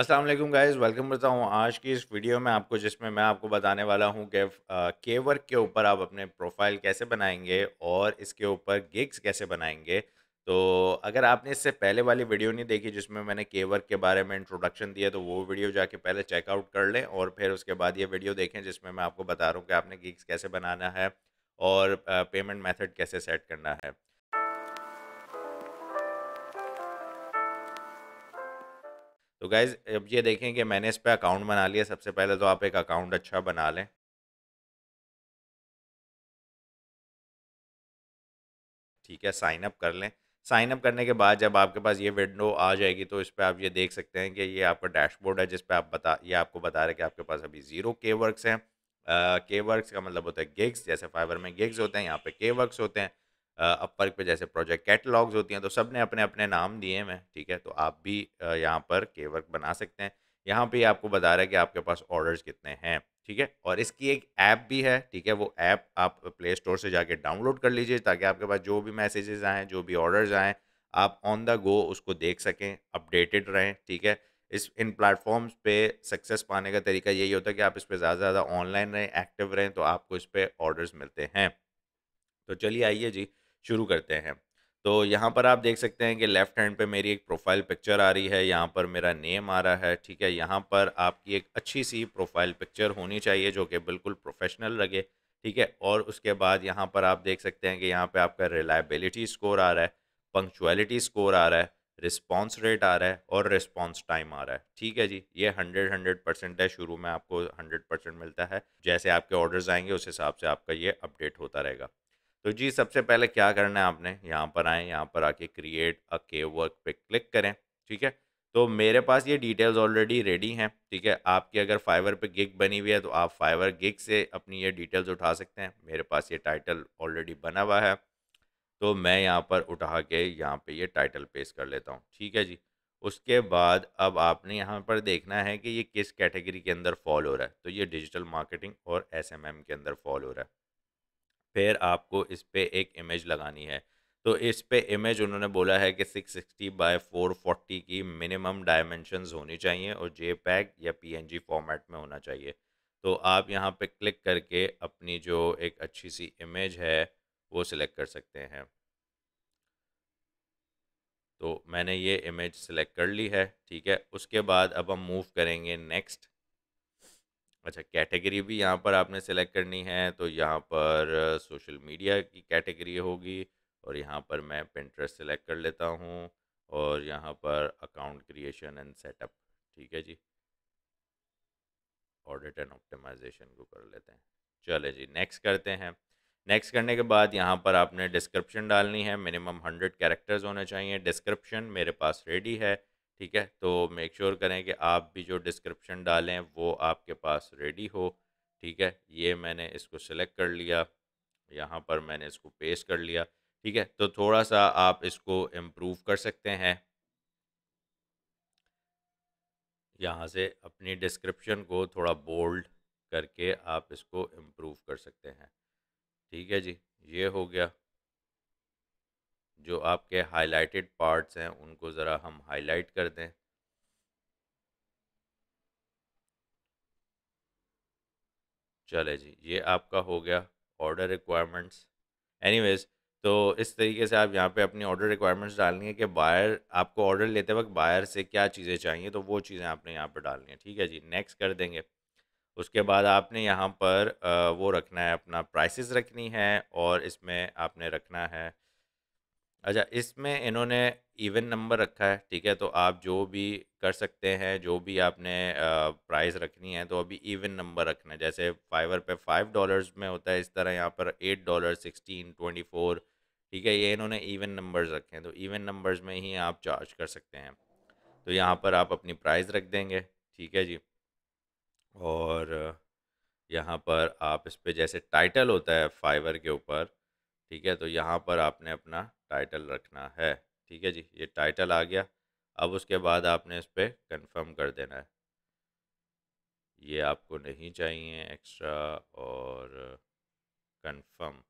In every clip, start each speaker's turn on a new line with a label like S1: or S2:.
S1: अस्सलाम वालेकुम guys welcome करता हूँ आज की इस वीडियो में आपको जिसमें मैं आपको बताने वाला हूँ कि वर्क के ऊपर आप अपने प्रोफाइल कैसे बनाएंगे और इसके ऊपर गिग्स कैसे बनाएंगे तो अगर आपने इससे पहले वाली वीडियो नहीं देखी जिसमें मैंने वर्क के बारे में इंट्रोडक्शन दिया तो वो वीडियो जाके पहले चेकआउट कर लें और फिर उसके बाद ये वीडियो देखें जिसमें मैं आपको बता रहा हूँ कि आपने गिग्स कैसे बनाना है और पेमेंट मैथड कैसे सेट करना है तो गाइज अब ये देखें कि मैंने इस पर अकाउंट बना लिया सबसे पहले तो आप एक अकाउंट अच्छा बना लें ठीक है साइन अप कर लें साइन अप करने के बाद जब आपके पास ये विंडो आ जाएगी तो इस पर आप ये देख सकते हैं कि ये आपका डैशबोर्ड है जिस पर आप बता ये आपको बता रहे कि आपके पास अभी ज़ीरो के वर्क्स हैं के वर्क्स का मतलब होता है गिग्स जैसे फाइबर में गिग्स होते हैं यहाँ पे के वर्क्स होते हैं अपवर्क पे जैसे प्रोजेक्ट कैटलॉग्स होती हैं तो सब ने अपने अपने नाम दिए हैं ठीक है तो आप भी यहाँ पर के वर्क बना सकते हैं यहाँ पे आपको बता रहा है कि आपके पास ऑर्डर्स कितने हैं ठीक है और इसकी एक ऐप भी है ठीक है वो ऐप आप प्ले स्टोर से जाके डाउनलोड कर लीजिए ताकि आपके पास जो भी मैसेजेस आएँ जो भी ऑर्डर्स आएँ आप ऑन द गो उसको देख सकें अपडेटेड रहें ठीक है इस इन प्लेटफॉर्म्स पे सक्सेस पाने का तरीका यही होता है कि आप इस पर ज़्यादा से ज़्यादा ऑनलाइन रहें एक्टिव रहें तो आपको इस पर ऑर्डर्स मिलते हैं तो चलिए आइए जी शुरू करते हैं तो यहाँ पर आप देख सकते हैं कि लेफ्ट हैंड पे मेरी एक प्रोफाइल पिक्चर आ रही है यहाँ पर मेरा नेम आ रहा है ठीक है यहाँ पर आपकी एक अच्छी सी प्रोफाइल पिक्चर होनी चाहिए जो कि बिल्कुल प्रोफेशनल लगे ठीक है और उसके बाद यहाँ पर आप देख सकते हैं कि यहाँ पे आपका रिलायबिलिटी स्कोर आ रहा है पंक्चुअलिटी स्कोर आ रहा है रिस्पॉन्स रेट आ रहा है और रिस्पॉन्स टाइम आ रहा है ठीक है जी ये हंड्रेड हंड्रेड परसेंट है शुरू में आपको हंड्रेड परसेंट मिलता है जैसे आपके ऑर्डर्स आएंगे उस हिसाब से आपका ये अपडेट होता रहेगा तो जी सबसे पहले क्या करना है आपने यहाँ पर आए यहाँ पर आके क्रिएट अ केव वर्क पे क्लिक करें ठीक है तो मेरे पास ये डिटेल्स ऑलरेडी रेडी हैं ठीक है आपकी अगर फाइवर पे गिग बनी हुई है तो आप फाइवर गिग से अपनी ये डिटेल्स उठा सकते हैं मेरे पास ये टाइटल ऑलरेडी बना हुआ है तो मैं यहाँ पर उठा के यहाँ पे ये टाइटल पेस्ट कर लेता हूँ ठीक है जी उसके बाद अब आपने यहाँ पर देखना है कि ये किस कैटेगरी के अंदर फॉल हो रहा है तो ये डिजिटल मार्केटिंग और एसएमएम के अंदर फॉल हो रहा है फिर आपको इस पर एक इमेज लगानी है तो इस पर इमेज उन्होंने बोला है कि 660 सिक्सटी बाई फोर की मिनिमम डायमेंशन होनी चाहिए और जे या पी फॉर्मेट में होना चाहिए तो आप यहाँ पे क्लिक करके अपनी जो एक अच्छी सी इमेज है वो सिलेक्ट कर सकते हैं तो मैंने ये इमेज सिलेक्ट कर ली है ठीक है उसके बाद अब हम मूव करेंगे नेक्स्ट अच्छा कैटेगरी भी यहाँ पर आपने सेलेक्ट करनी है तो यहाँ पर सोशल मीडिया की कैटेगरी होगी और यहाँ पर मैं पिंटरेस्ट सेलेक्ट कर लेता हूँ और यहाँ पर अकाउंट क्रिएशन एंड सेटअप ठीक है जी ऑडिट एंड ऑप्टिमाइजेशन को कर लेते हैं चले जी नेक्स्ट करते हैं नेक्स्ट करने के बाद यहाँ पर आपने डिस्क्रिप्शन डालनी है मिनिमम हंड्रेड कैरेक्टर्स होने चाहिए डिस्क्रिप्शन मेरे पास रेडी है ठीक है तो मेक श्योर sure करें कि आप भी जो डिस्क्रिप्शन डालें वो आपके पास रेडी हो ठीक है ये मैंने इसको सिलेक्ट कर लिया यहाँ पर मैंने इसको पेस्ट कर लिया ठीक है तो थोड़ा सा आप इसको इम्प्रूव कर सकते हैं यहाँ से अपनी डिस्क्रिप्शन को थोड़ा बोल्ड करके आप इसको इम्प्रूव कर सकते हैं ठीक है जी ये हो गया जो आपके हाइलाइटेड पार्ट्स हैं उनको ज़रा हम हाईलाइट कर दें चले जी ये आपका हो गया ऑर्डर रिक्वायरमेंट्स एनीवेज तो इस तरीके से आप यहाँ पे अपनी ऑर्डर रिक्वायरमेंट्स डालनी है कि बायर आपको ऑर्डर लेते वक्त बायर से क्या चीज़ें चाहिए तो वो चीज़ें आपने यहाँ पर डालनी है ठीक है जी नेक्स्ट कर देंगे उसके बाद आपने यहाँ पर वो रखना है अपना प्राइसेस रखनी है और इसमें आपने रखना है अच्छा इसमें इन्होंने इवन नंबर रखा है ठीक है तो आप जो भी कर सकते हैं जो भी आपने प्राइस रखनी है तो अभी इवन नंबर रखना है जैसे फाइवर पे फाइव डॉलर्स में होता है इस तरह यहाँ पर eight dollar sixteen twenty four ठीक है ये इन्होंने इवन नंबर्स रखे हैं तो इवन नंबर्स में ही आप चार्ज कर सकते हैं तो यहाँ पर आप अपनी प्राइस रख देंगे ठीक है जी और यहाँ पर आप इस पर जैसे टाइटल होता है फाइवर के ऊपर ठीक है तो यहाँ पर आपने अपना टाइटल रखना है ठीक है जी ये टाइटल आ गया अब उसके बाद आपने इस पर कन्फर्म कर देना है ये आपको नहीं चाहिए एक्स्ट्रा और कन्फर्म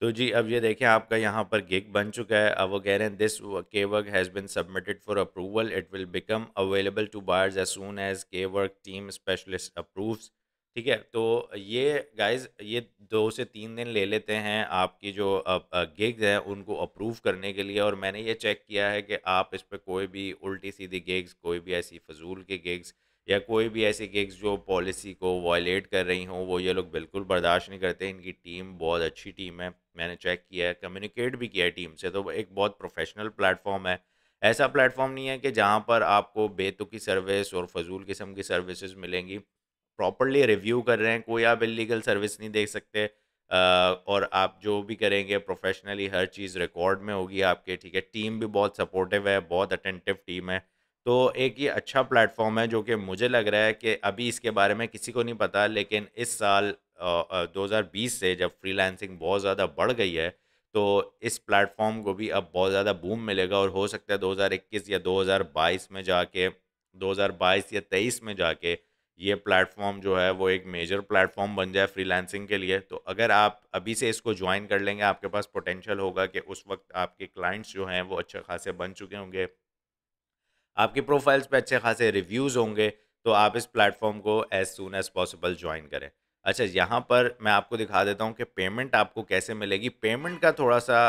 S1: तो जी अब ये देखें आपका यहाँ पर गिग बन चुका है अब वो कह रहे हैं this Kwork has been submitted for approval it will become available to buyers as soon as Kwork team specialist approves ठीक है तो ये गाइस ये दो से तीन दिन ले लेते हैं आपकी जो गिग्स हैं उनको अप्रूव करने के लिए और मैंने ये चेक किया है कि आप इस पर कोई भी उल्टी सीधी गिग्स कोई भी ऐसी फजूल के गिग्स या कोई भी ऐसी गिग्स जो पॉलिसी को वायलेट कर रही हों वो ये लोग बिल्कुल बर्दाश्त नहीं करते इनकी टीम बहुत अच्छी टीम है मैंने चेक किया है कम्युनिकेट भी किया है टीम से तो एक बहुत प्रोफेशनल प्लेटफॉर्म है ऐसा प्लेटफॉर्म नहीं है कि जहाँ पर आपको बेतुकी सर्विस और फजूल किस्म की सर्विसेज मिलेंगी प्रॉपरली रिव्यू कर रहे हैं कोई आप इलीगल सर्विस नहीं देख सकते और आप जो भी करेंगे प्रोफेशनली हर चीज़ रिकॉर्ड में होगी आपके ठीक है टीम भी बहुत सपोर्टिव है बहुत अटेंटिव टीम है तो एक ये अच्छा प्लेटफॉर्म है जो कि मुझे लग रहा है कि अभी इसके बारे में किसी को नहीं पता लेकिन इस साल दो हज़ार बीस से जब फ्रीलांसिंग बहुत ज़्यादा बढ़ गई है तो इस प्लेटफॉर्म को भी अब बहुत ज़्यादा बूम मिलेगा और हो सकता है 2021 या 2022 में जाके 2022 या 23 में जाके ये प्लेटफॉर्म जो है वो एक मेजर प्लेटफॉर्म बन जाए फ्रीलांसिंग के लिए तो अगर आप अभी से इसको ज्वाइन कर लेंगे आपके पास पोटेंशियल होगा कि उस वक्त आपके क्लाइंट्स जो हैं वो अच्छे खासे बन चुके होंगे आपकी प्रोफाइल्स पे अच्छे खासे रिव्यूज़ होंगे तो आप इस प्लेटफॉर्म को as soon as possible join करें अच्छा यहाँ पर मैं आपको दिखा देता हूँ कि पेमेंट आपको कैसे मिलेगी पेमेंट का थोड़ा सा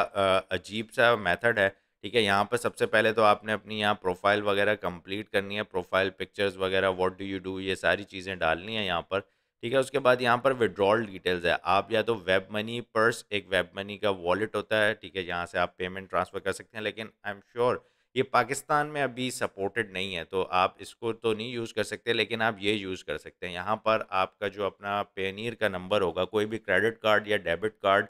S1: अजीब सा मैथड है ठीक है यहाँ पर सबसे पहले तो आपने अपनी यहाँ प्रोफाइल वगैरह कंप्लीट करनी है प्रोफाइल पिक्चर्स वगैरह व्हाट डू यू डू ये सारी चीज़ें डालनी है यहाँ पर ठीक है उसके बाद यहाँ पर विड्रॉल डिटेल्स है आप या तो वेब मनी पर्स एक वेब मनी का वॉलेट होता है ठीक है यहाँ से आप पेमेंट ट्रांसफ़र कर सकते हैं लेकिन आई एम श्योर ये पाकिस्तान में अभी सपोर्टेड नहीं है तो आप इसको तो नहीं यूज़ कर सकते लेकिन आप ये यूज़ कर सकते हैं यहाँ पर आपका जो अपना पेनीर का नंबर होगा कोई भी क्रेडिट कार्ड या डेबिट कार्ड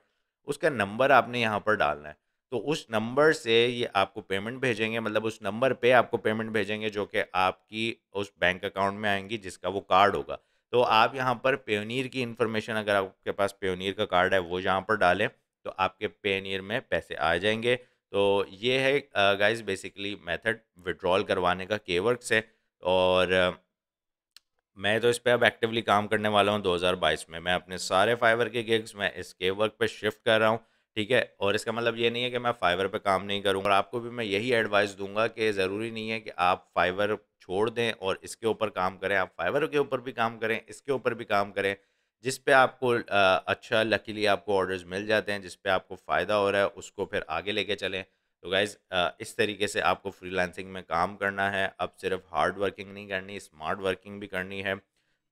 S1: उसका नंबर आपने यहाँ पर डालना है तो उस नंबर से ये आपको पेमेंट भेजेंगे मतलब उस नंबर पे आपको पेमेंट भेजेंगे जो कि आपकी उस बैंक अकाउंट में आएंगी जिसका वो कार्ड होगा तो आप यहाँ पर पेनीर की इन्फॉर्मेशन अगर आपके पास पेनीर का कार्ड है वो यहाँ पर डालें तो आपके पेनीर में पैसे आ जाएंगे तो ये है गाइज बेसिकली मेथड विड्रॉल करवाने का केवर्क से और मैं तो इस पर अब एक्टिवली काम करने वाला हूँ 2022 में मैं अपने सारे फाइवर के गिग्स मैं इस केवर्क पे शिफ्ट कर रहा हूँ ठीक है और इसका मतलब ये नहीं है कि मैं फाइवर पे काम नहीं करूँगा और आपको भी मैं यही एडवाइस दूंगा कि ज़रूरी नहीं है कि आप फाइवर छोड़ दें और इसके ऊपर काम करें आप फाइवर के ऊपर भी काम करें इसके ऊपर भी काम करें जिस पे आपको आ, अच्छा लकीली आपको ऑर्डर्स मिल जाते हैं जिस पे आपको फ़ायदा हो रहा है उसको फिर आगे लेके चलें तो गाइज़ इस तरीके से आपको फ्रीलांसिंग में काम करना है अब सिर्फ हार्ड वर्किंग नहीं करनी स्मार्ट वर्किंग भी करनी है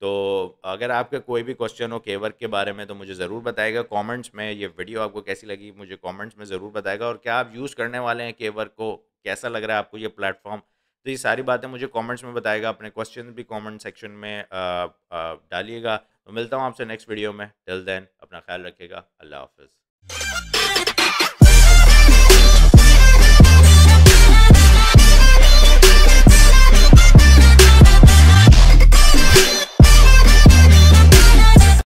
S1: तो अगर आपका कोई भी क्वेश्चन हो केवर्क के बारे में तो मुझे ज़रूर बताएगा कमेंट्स में ये वीडियो आपको कैसी लगी मुझे कमेंट्स में ज़रूर बताएगा और क्या आप यूज़ करने वाले हैं केवर्क को कैसा लग रहा है आपको ये प्लेटफॉर्म तो ये सारी बातें मुझे कमेंट्स में बताएगा अपने क्वेश्चन भी कमेंट सेक्शन में डालिएगा तो मिलता हूँ आपसे नेक्स्ट वीडियो में टिल देन अपना ख्याल रखिएगा अल्लाह हाफिज़